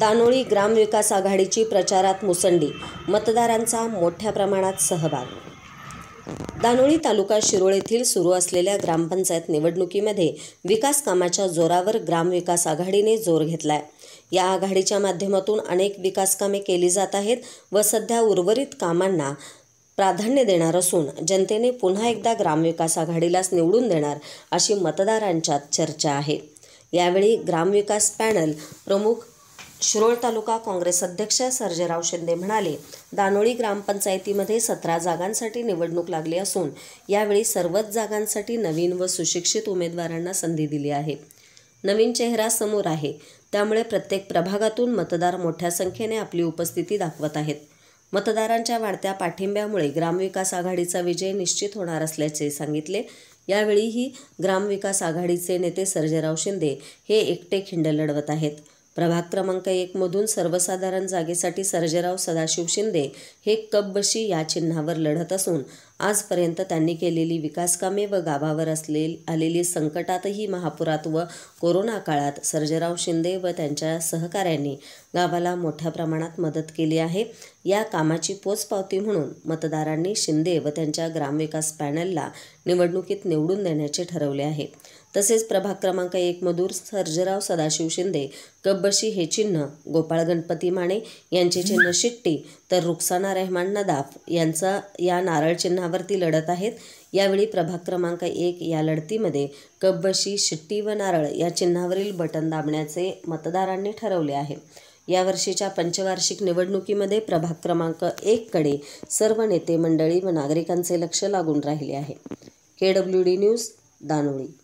दानोळी ग्रामविकास आघाडीची प्रचारात मुसंडी मतदारांचा मोठ्या प्रमाणात सहभाग दानोळी तालुका शिरोळ येथील सुरू असलेल्या ग्रामपंचायत निवडणुकीमध्ये विकास कामाच्या जोरावर ग्रामविकास आघाडीने जोर घेतला आहे या आघाडीच्या माध्यमातून अनेक विकास कामे केली जात आहेत व सध्या उर्वरित कामांना प्राधान्य देणार असून जनतेने पुन्हा एकदा ग्रामविकास आघाडीलाच निवडून देणार अशी मतदारांच्यात चर्चा आहे यावेळी ग्रामविकास पॅनल प्रमुख शिरोळ तालुका काँग्रेस अध्यक्ष सर्जेराव शिंदे म्हणाले दानोळी ग्रामपंचायतीमध्ये सतरा जागांसाठी निवडणूक लागली असून यावेळी सर्वच जागांसाठी नवीन व सुशिक्षित उमेदवारांना संधी दिली आहे नवीन चेहरा समोर आहे त्यामुळे प्रत्येक प्रभागातून मतदार मोठ्या संख्येने आपली उपस्थिती दाखवत आहेत मतदारांच्या वाढत्या पाठिंब्यामुळे ग्रामविकास आघाडीचा विजय निश्चित होणार असल्याचे सांगितले यावेळीही ग्रामविकास आघाडीचे नेते सर्जेराव शिंदे हे एकटे खिंड लढवत आहेत प्रभाग क्रमांक एकमधून सर्वसाधारण जागेसाठी सर्जेराव सदाशिव शिंदे हे बशी या चिन्हावर लढत असून आजपर्यंत त्यांनी केलेली विकासकामे व गावावर असले आलेली संकटातही महापुरात व कोरोना काळात सर्जेराव शिंदे व त्यांच्या सहकाऱ्यांनी गावाला मोठ्या प्रमाणात मदत केली आहे या कामाची पोचपावती म्हणून मतदारांनी शिंदे व त्यांच्या ग्रामविकास पॅनलला निवडणुकीत निवडून देण्याचे ठरवले आहे तसेच प्रभाग क्रमांक मधूर सर्जराव सदाशिव शिंदे कब्बशी हे चिन्ह गोपाळ गणपती माने यांचे चिन्ह शिट्टी तर रुखसाना रेहमान नदाफ यांचा या नारळ चिन्हावरती लढत आहेत यावेळी प्रभाग क्रमांक एक या लढतीमध्ये कब्बशी शिट्टी व नारळ या चिन्हावरील बटन दाबण्याचे मतदारांनी ठरवले आहे यावर्षीच्या पंचवार्षिक निवडणुकीमध्ये प्रभाग क्रमांक एककडे सर्व नेते मंडळी व नागरिकांचे लक्ष लागून राहिले आहे के डब्ल्यू डी न्यूज दानोळी